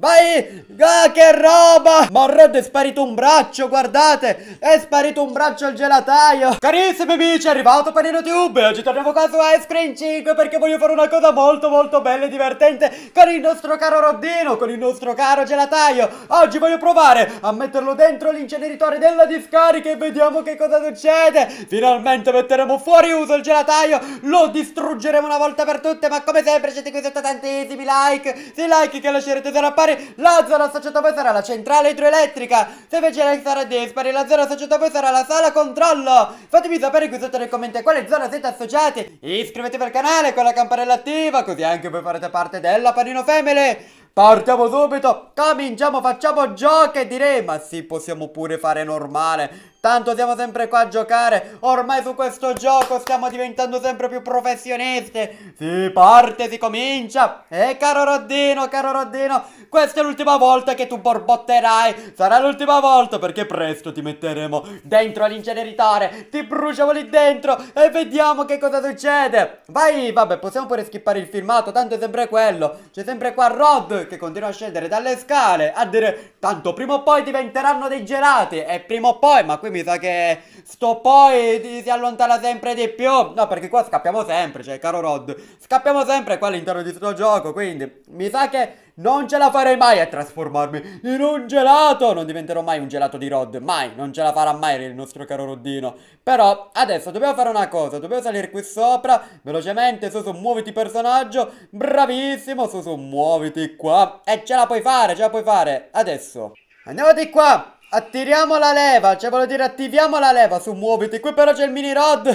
Vai! Ah, che roba! Ma Rod è sparito un braccio, guardate! È sparito un braccio al gelataio! Carissimi amici, è arrivato Panino Tube! Oggi torniamo qua su Ice Cream 5 perché voglio fare una cosa molto molto bella e divertente con il nostro caro Roddino, con il nostro caro gelataio! Oggi voglio provare a metterlo dentro l'inceneritore della discarica e vediamo che cosa succede! Finalmente metteremo fuori uso il gelataio, lo distruggeremo una volta per tutte, ma come sempre siete qui sotto tantissimi like! Se like che lascerete sarà pari particolare la zona associata poi sarà la centrale idroelettrica. Se invece lei sarà dispari, la zona associata poi sarà la sala controllo. Fatemi sapere qui sotto nei commenti a quale zona siete associati. Iscrivetevi al canale con la campanella attiva, così anche voi farete parte della Panino Family. Partiamo subito, cominciamo, facciamo giochi direi Ma sì, possiamo pure fare normale Tanto siamo sempre qua a giocare Ormai su questo gioco stiamo diventando sempre più professionisti Si parte, si comincia E caro Roddino, caro Roddino Questa è l'ultima volta che tu borbotterai Sarà l'ultima volta perché presto ti metteremo dentro all'inceneritore Ti bruciamo lì dentro e vediamo che cosa succede Vai, vabbè, possiamo pure skippare il filmato Tanto è sempre quello C'è sempre qua Rod che continua a scendere dalle scale a dire tanto prima o poi diventeranno dei gelati e prima o poi, ma qui mi sa che sto poi si allontana sempre di più. No, perché qua scappiamo sempre, cioè caro Rod, scappiamo sempre qua all'interno di questo gioco, quindi mi sa che non ce la farei mai a trasformarmi in un gelato! Non diventerò mai un gelato di Rod, mai! Non ce la farà mai il nostro caro Roddino. Però, adesso dobbiamo fare una cosa, dobbiamo salire qui sopra, velocemente, Susu muoviti personaggio, bravissimo, Susu muoviti qua. E ce la puoi fare, ce la puoi fare, adesso. Andiamo di qua! Attiriamo la leva, cioè voglio dire attiviamo la leva su muoviti Qui però c'è il mini rod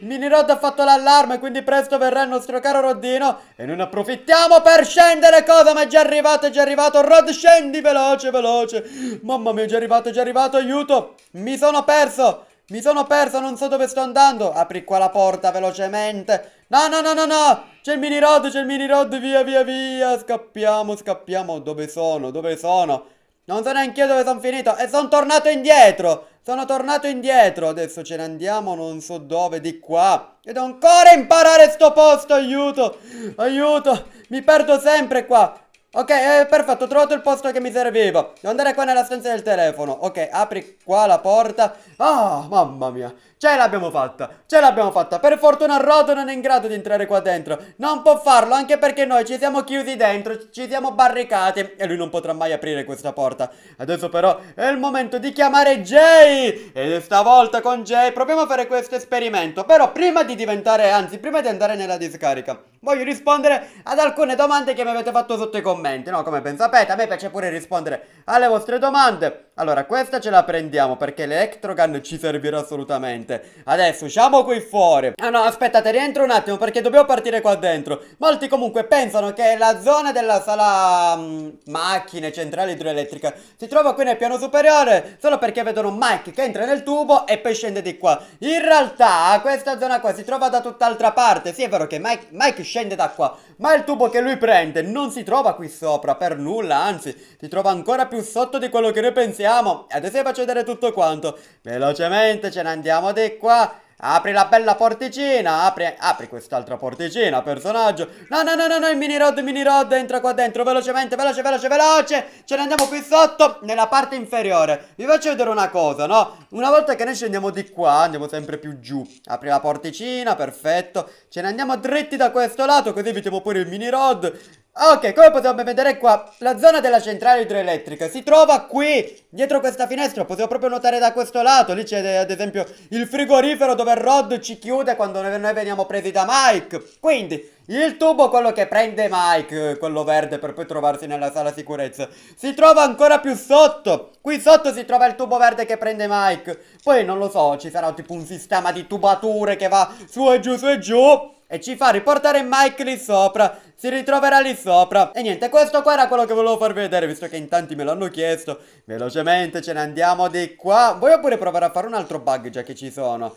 Il mini rod ha fatto l'allarme quindi presto verrà il nostro caro Roddino E noi ne approfittiamo per scendere cosa ma è già arrivato, è già arrivato Rod scendi veloce, veloce Mamma mia è già arrivato, è già arrivato, aiuto Mi sono perso mi sono perso, non so dove sto andando. Apri qua la porta velocemente. No, no, no, no, no. C'è il mini rod, c'è il mini rod. Via, via, via. Scappiamo, scappiamo. Dove sono? Dove sono? Non so neanche io dove sono finito. E sono tornato indietro. Sono tornato indietro. Adesso ce ne andiamo non so dove, di qua. E devo ancora imparare sto posto. Aiuto. Aiuto. Mi perdo sempre qua. Ok, eh, perfetto, ho trovato il posto che mi serviva Devo andare qua nella stanza del telefono Ok, apri qua la porta Ah, mamma mia Ce l'abbiamo fatta, ce l'abbiamo fatta. Per fortuna Roto non è in grado di entrare qua dentro. Non può farlo anche perché noi ci siamo chiusi dentro, ci siamo barricati e lui non potrà mai aprire questa porta. Adesso però è il momento di chiamare Jay e stavolta con Jay proviamo a fare questo esperimento. Però prima di diventare, anzi prima di andare nella discarica, voglio rispondere ad alcune domande che mi avete fatto sotto i commenti. No, come ben sapete, a me piace pure rispondere alle vostre domande. Allora, questa ce la prendiamo perché l'Electrogun ci servirà assolutamente. Adesso usciamo qui fuori. Ah no, aspettate, rientro un attimo perché dobbiamo partire qua dentro. Molti comunque pensano che la zona della sala mh, mm, macchine centrale idroelettrica si trova qui nel piano superiore solo perché vedono Mike che entra nel tubo e poi scende di qua. In realtà questa zona qua si trova da tutt'altra parte. Sì, è vero che Mike, Mike scende da qua, ma il tubo che lui prende non si trova qui sopra per nulla, anzi, si trova ancora più sotto di quello che noi pensiamo passiamo. Adesso vi faccio vedere tutto quanto. Velocemente ce ne andiamo di qua. Apri la bella porticina, apri, apri quest'altra porticina, personaggio. No, no, no, no, no, il mini rod, il mini rod, entra qua dentro, velocemente, veloce, veloce, veloce. Ce ne andiamo qui sotto, nella parte inferiore. Vi faccio vedere una cosa, no? Una volta che noi scendiamo di qua, andiamo sempre più giù. Apri la porticina, perfetto. Ce ne andiamo dritti da questo lato, così evitiamo pure il mini rod. Ok, come possiamo vedere qua, la zona della centrale idroelettrica si trova qui, dietro questa finestra, possiamo proprio notare da questo lato, lì c'è ad esempio il frigorifero dove Rod ci chiude quando noi veniamo presi da Mike, quindi il tubo, quello che prende Mike, quello verde per poi trovarsi nella sala sicurezza, si trova ancora più sotto, qui sotto si trova il tubo verde che prende Mike, poi non lo so, ci sarà tipo un sistema di tubature che va su e giù, su e giù, e ci fa riportare Mike lì sopra, si ritroverà lì sopra. E niente, questo qua era quello che volevo far vedere, visto che in tanti me l'hanno chiesto. Velocemente ce ne andiamo di qua. Voglio pure provare a fare un altro bug, già che ci sono.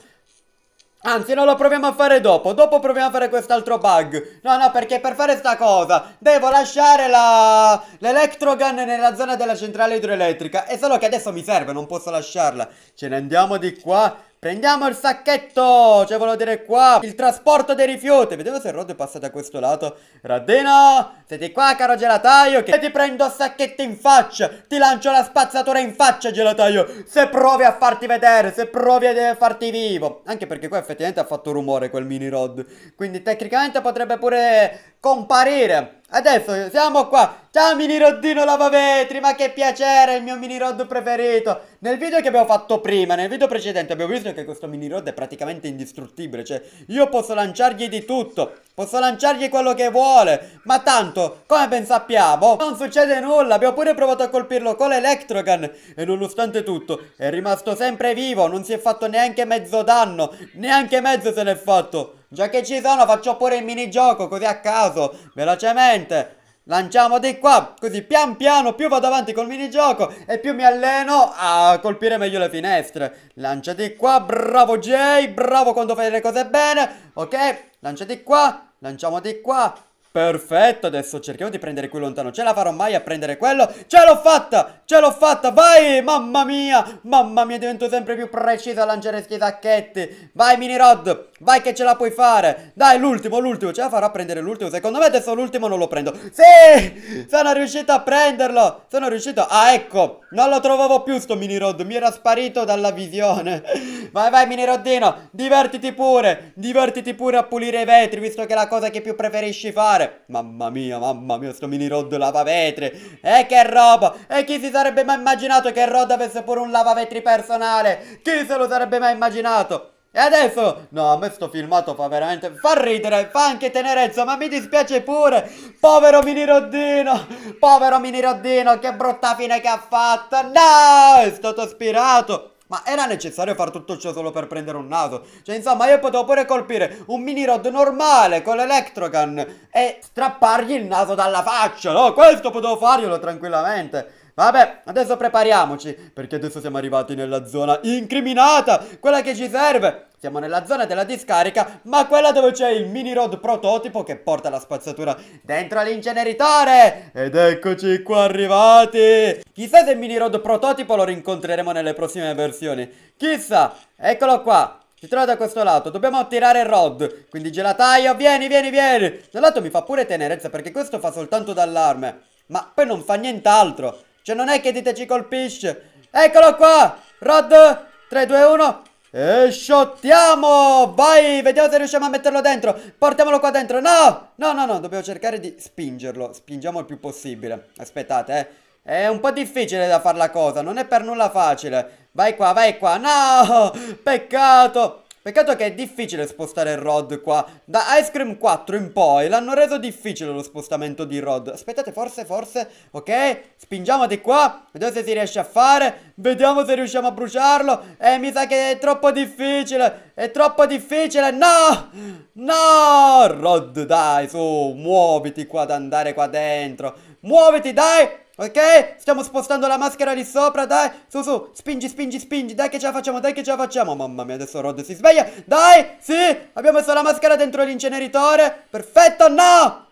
Anzi, non lo proviamo a fare dopo. Dopo proviamo a fare quest'altro bug. No, no, perché per fare sta cosa devo lasciare la... l'electrogun nella zona della centrale idroelettrica. E solo che adesso mi serve, non posso lasciarla. Ce ne andiamo di qua. Prendiamo il sacchetto, cioè volevo dire qua, il trasporto dei rifiuti. Vediamo se il road è passato da questo lato. Raddino, siete qua caro gelataio che ti prendo il sacchetto in faccia, ti lancio la spazzatura in faccia gelataio. Se provi a farti vedere, se provi a farti vivo. Anche perché qua effettivamente ha fatto rumore quel mini rod. Quindi tecnicamente potrebbe pure comparire. Adesso siamo qua. Ciao mini roddino lavavetri, ma che piacere, il mio mini rod preferito. Nel video che abbiamo fatto prima, nel video precedente, abbiamo visto che questo mini rod è praticamente indistruttibile, cioè io posso lanciargli di tutto. Posso lanciargli quello che vuole. Ma tanto, come ben sappiamo, non succede nulla. Abbiamo pure provato a colpirlo con l'Electrogun. E nonostante tutto, è rimasto sempre vivo. Non si è fatto neanche mezzo danno. Neanche mezzo se n'è fatto. Già che ci sono, faccio pure il minigioco, così a caso, velocemente. Lanciamo di qua, così pian piano più vado avanti col minigioco e più mi alleno a colpire meglio le finestre. Lancia di qua, bravo Jay, bravo quando fai le cose bene, ok? Lancia di qua, Lanciamo di qua. Perfetto, adesso cerchiamo di prendere qui lontano. Ce la farò mai a prendere quello? Ce l'ho fatta! Ce l'ho fatta! Vai! Mamma mia! Mamma mia, divento sempre più preciso a lanciare questi sacchetti. Vai, mini rod! Vai che ce la puoi fare! Dai, l'ultimo, l'ultimo! Ce la farò a prendere l'ultimo. Secondo me adesso l'ultimo non lo prendo. Sì! Sono riuscito a prenderlo! Sono riuscito... Ah, ecco! Non lo trovavo più sto mini rod. Mi era sparito dalla visione. Vai, vai, mineroddino. Divertiti pure. Divertiti pure a pulire i vetri, visto che è la cosa che più preferisci fare. Mamma mia, mamma mia, sto minirod lavavetri. E eh, che roba. E chi si sarebbe mai immaginato che Rod avesse pure un lavavetri personale? Chi se lo sarebbe mai immaginato? E adesso, no, a me sto filmato fa veramente, fa ridere, fa anche tenerezza, ma mi dispiace pure, povero mini Roddino, povero mini Roddino, che brutta fine che ha fatto, no, è stato aspirato. Ma era necessario fare tutto ciò solo per prendere un naso? Cioè, insomma, io potevo pure colpire un mini rod normale con l'electrocan e strappargli il naso dalla faccia, no? Questo potevo farglielo tranquillamente. Vabbè, adesso prepariamoci, perché adesso siamo arrivati nella zona incriminata, quella che ci serve. Siamo nella zona della discarica, ma quella dove c'è il mini road prototipo che porta la spazzatura dentro all'inceneritore. Ed eccoci qua arrivati. Chissà se il mini road prototipo lo rincontreremo nelle prossime versioni. Chissà, eccolo qua. Si trova da questo lato, dobbiamo attirare il rod Quindi gelataio, vieni, vieni, vieni Gelato mi fa pure tenerezza perché questo fa soltanto d'allarme Ma poi non fa nient'altro cioè non è che dite ci colpisce. Eccolo qua. Rod. 3, 2, 1. E shottiamo! Vai, vediamo se riusciamo a metterlo dentro. Portiamolo qua dentro. No! No, no, no, dobbiamo cercare di spingerlo. Spingiamo il più possibile. Aspettate, eh. È un po' difficile da fare la cosa, non è per nulla facile. Vai qua, vai qua. No! Peccato! Peccato che è difficile spostare Rod qua. Da Ice Cream 4 in poi l'hanno reso difficile lo spostamento di Rod. Aspettate, forse, forse... Ok, spingiamo di qua. Vediamo se si riesce a fare. Vediamo se riusciamo a bruciarlo. Eh, mi sa che è troppo difficile. È troppo difficile. No! No! Rod, dai, su, muoviti qua ad andare qua dentro. Muoviti, dai! Ok? Stiamo spostando la maschera lì sopra, dai. Su, su, spingi, spingi, spingi. Dai che ce la facciamo, dai che ce la facciamo. Mamma mia, adesso Rod si sveglia. Dai, sì. Abbiamo messo la maschera dentro l'inceneritore. Perfetto, no.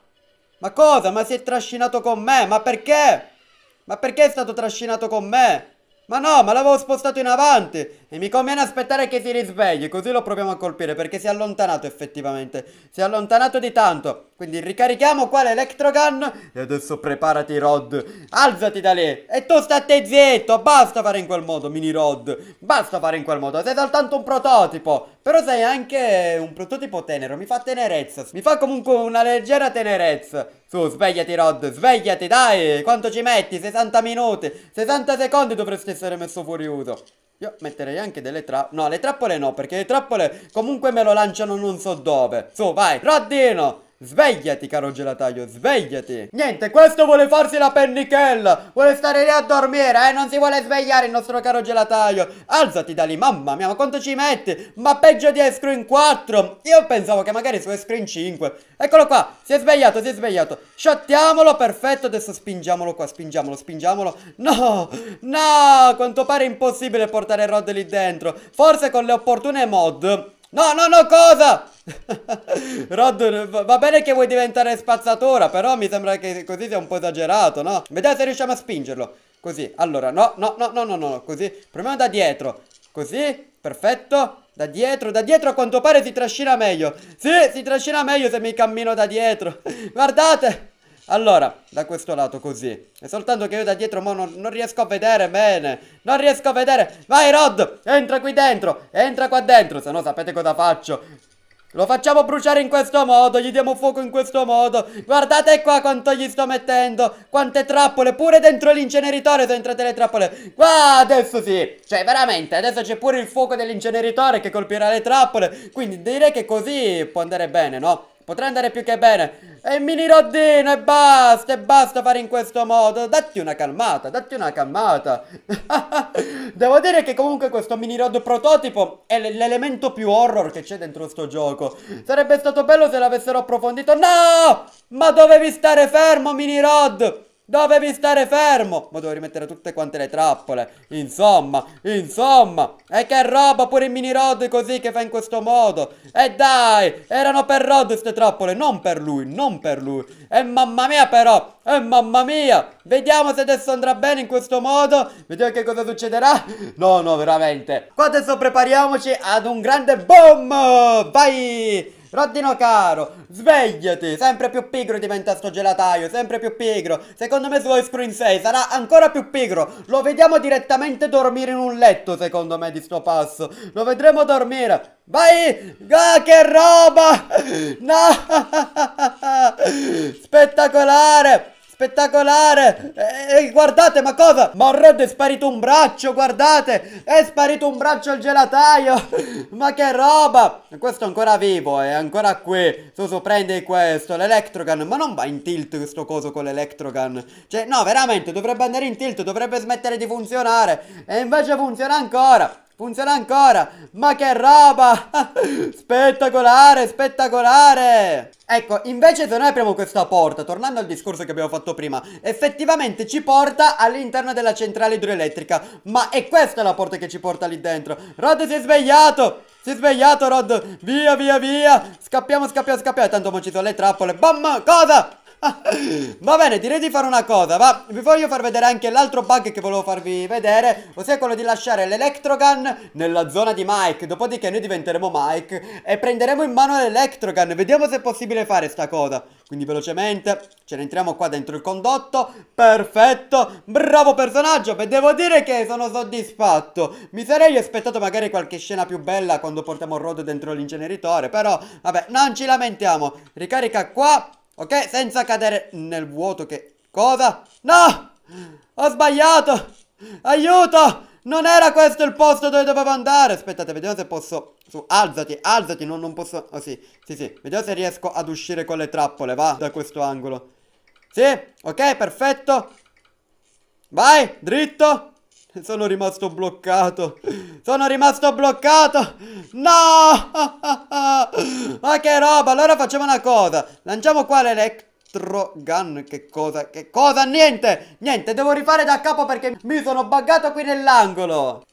Ma cosa? Ma si è trascinato con me? Ma perché? Ma perché è stato trascinato con me? Ma no, ma l'avevo spostato in avanti E mi conviene aspettare che si risvegli Così lo proviamo a colpire perché si è allontanato effettivamente Si è allontanato di tanto quindi ricarichiamo qua l'electrogun E adesso preparati Rod Alzati da lì E tu state zitto Basta fare in quel modo mini Rod Basta fare in quel modo Sei soltanto un prototipo Però sei anche un prototipo tenero Mi fa tenerezza Mi fa comunque una leggera tenerezza Su svegliati Rod Svegliati dai Quanto ci metti? 60 minuti 60 secondi dovresti essere messo fuori uso io metterei anche delle trappole No le trappole no perché le trappole comunque me lo lanciano non so dove Su vai Roddino Svegliati, caro gelataio, svegliati. Niente, questo vuole farsi la pennichella. Vuole stare lì a dormire, eh. Non si vuole svegliare il nostro caro gelataio. Alzati da lì, mamma mia, ma quanto ci metti? Ma peggio di Screen 4. Io pensavo che magari su Screen 5. Eccolo qua, si è svegliato, si è svegliato. Shottiamolo, perfetto. Adesso spingiamolo qua, spingiamolo, spingiamolo. No, no, quanto pare impossibile portare Rod lì dentro. Forse con le opportune mod No, no, no, cosa? Rod, va bene che vuoi diventare spazzatura, però mi sembra che così sia un po' esagerato, no? Vediamo se riusciamo a spingerlo. Così, allora, no, no, no, no, no, no, così. Proviamo da dietro. Così, perfetto. Da dietro, da dietro a quanto pare si trascina meglio. Sì, si trascina meglio se mi cammino da dietro. Guardate! Allora, da questo lato così. E soltanto che io da dietro mo non, non riesco a vedere bene. Non riesco a vedere. Vai Rod, entra qui dentro. Entra qua dentro, se no sapete cosa faccio. Lo facciamo bruciare in questo modo, gli diamo fuoco in questo modo. Guardate qua quanto gli sto mettendo. Quante trappole, pure dentro l'inceneritore sono entrate le trappole. Qua adesso sì. Cioè veramente, adesso c'è pure il fuoco dell'inceneritore che colpirà le trappole. Quindi direi che così può andare bene, no? Potrei andare più che bene. E mini roddino e basta, e basta fare in questo modo. Datti una calmata, datti una calmata. Devo dire che comunque questo mini rod prototipo è l'elemento più horror che c'è dentro sto gioco. Sarebbe stato bello se l'avessero approfondito. No! Ma dovevi stare fermo, mini rod! Dovevi stare fermo! Ma devo rimettere tutte quante le trappole. Insomma, insomma. E che roba pure il mini Rod così che fa in questo modo. E dai, erano per Rod queste trappole, non per lui, non per lui. E mamma mia però, e mamma mia. Vediamo se adesso andrà bene in questo modo. Vediamo che cosa succederà. No, no, veramente. Qua adesso prepariamoci ad un grande boom. Vai! Rodino caro, svegliati, sempre più pigro diventa sto gelataio, sempre più pigro. Secondo me Slow Screen 6 sarà ancora più pigro. Lo vediamo direttamente dormire in un letto, secondo me, di sto passo. Lo vedremo dormire. Vai! Ah, che roba! No! Spettacolare! Spettacolare! Ehi, eh, guardate, ma cosa? Ma Red è sparito un braccio, guardate! È sparito un braccio al gelataio! ma che roba! Questo è ancora vivo, è ancora qui. Suso prendi questo, l'Electrogun. Ma non va in tilt questo coso con l'Electrogun. Cioè, no, veramente, dovrebbe andare in tilt, dovrebbe smettere di funzionare. E invece funziona ancora. Funziona ancora! Ma che roba! spettacolare, spettacolare! Ecco, invece se noi apriamo questa porta, tornando al discorso che abbiamo fatto prima, effettivamente ci porta all'interno della centrale idroelettrica. Ma è questa la porta che ci porta lì dentro. Rod si è svegliato! Si è svegliato Rod! Via, via, via! Scappiamo, scappiamo, scappiamo! Tanto ma ci sono le trappole. Bam! Cosa? Va bene, direi di fare una cosa, va. Vi voglio far vedere anche l'altro bug che volevo farvi vedere, ossia quello di lasciare l'Electrogun nella zona di Mike. Dopodiché noi diventeremo Mike e prenderemo in mano l'Electrogun. Vediamo se è possibile fare sta cosa. Quindi velocemente ce ne entriamo qua dentro il condotto. Perfetto, bravo personaggio. Beh, devo dire che sono soddisfatto. Mi sarei aspettato magari qualche scena più bella quando portiamo Rod dentro l'inceneritore, però vabbè, non ci lamentiamo. Ricarica qua. Ok? Senza cadere nel vuoto che... Cosa? No! Ho sbagliato! Aiuto! Non era questo il posto dove dovevo andare! Aspettate, vediamo se posso... Su, alzati, alzati, no, non posso... Oh, sì, sì, sì. Vediamo se riesco ad uscire con le trappole, va, da questo angolo. Sì, ok, perfetto. Vai, dritto. Sono rimasto bloccato. Sono rimasto bloccato. No! Ma che roba! Allora facciamo una cosa. Lanciamo qua l'electro gun. Che cosa? Che cosa? Niente! Niente, devo rifare da capo perché mi sono buggato qui nell'angolo.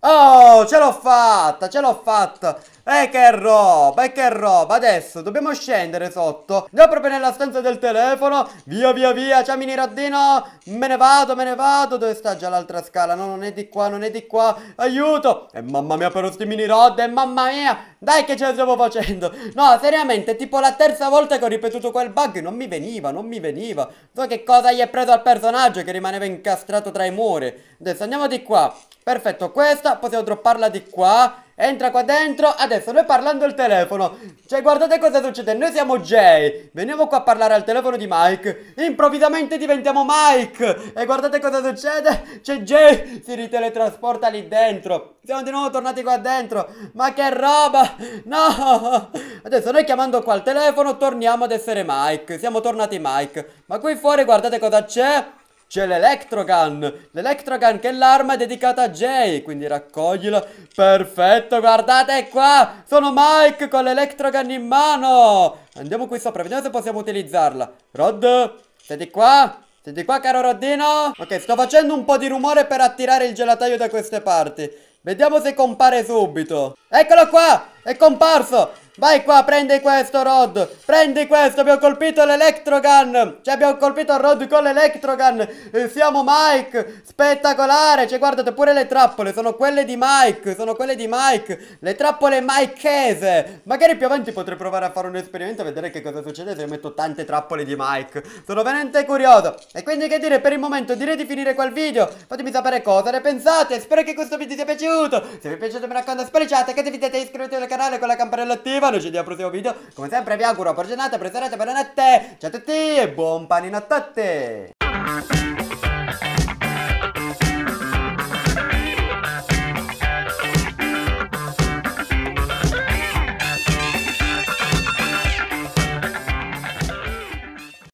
Oh, ce l'ho fatta, ce l'ho fatta. Eh che roba, eh che roba Adesso dobbiamo scendere sotto Andiamo proprio nella stanza del telefono Via via via, ciao mini raddino Me ne vado, me ne vado Dove sta già l'altra scala? No, non è di qua, non è di qua Aiuto E eh, mamma mia però sti mini rod, e eh, mamma mia Dai che ce la stiamo facendo No, seriamente, tipo la terza volta che ho ripetuto quel bug Non mi veniva, non mi veniva So che cosa gli è preso al personaggio Che rimaneva incastrato tra i muri Adesso andiamo di qua Perfetto, questa possiamo dropparla di qua Entra qua dentro, adesso noi parlando al telefono Cioè guardate cosa succede, noi siamo Jay Veniamo qua a parlare al telefono di Mike Improvvisamente diventiamo Mike E guardate cosa succede Cioè Jay si riteletrasporta lì dentro Siamo di nuovo tornati qua dentro Ma che roba No Adesso noi chiamando qua al telefono torniamo ad essere Mike Siamo tornati Mike Ma qui fuori guardate cosa c'è c'è l'Electrogun. L'Electrogun che è l'arma dedicata a Jay, quindi raccoglila. Perfetto, guardate qua, sono Mike con l'Electrogun in mano. Andiamo qui sopra, vediamo se possiamo utilizzarla. Rod, siete qua? Siete qua caro Roddino? Ok, sto facendo un po' di rumore per attirare il gelataio da queste parti. Vediamo se compare subito. Eccolo qua, è comparso. Vai qua, prendi questo Rod, prendi questo, abbiamo colpito l'Electrogun, cioè abbiamo colpito Rod con l'Electrogun, eh, siamo Mike, spettacolare, cioè guardate pure le trappole, sono quelle di Mike, sono quelle di Mike, le trappole Mikeese! magari più avanti potrei provare a fare un esperimento e vedere che cosa succede se metto tante trappole di Mike, sono veramente curioso, e quindi che dire, per il momento direi di finire quel video, fatemi sapere cosa ne pensate, spero che questo video vi sia piaciuto, se vi è piaciuto mi raccomando spariciate, che ti vi iscrivetevi al canale con la campanella attiva, noi ci vediamo al prossimo video. Come sempre vi auguro, per giornata, prezzerete, buonanotte, ciao a tutti e buon panino a tutti!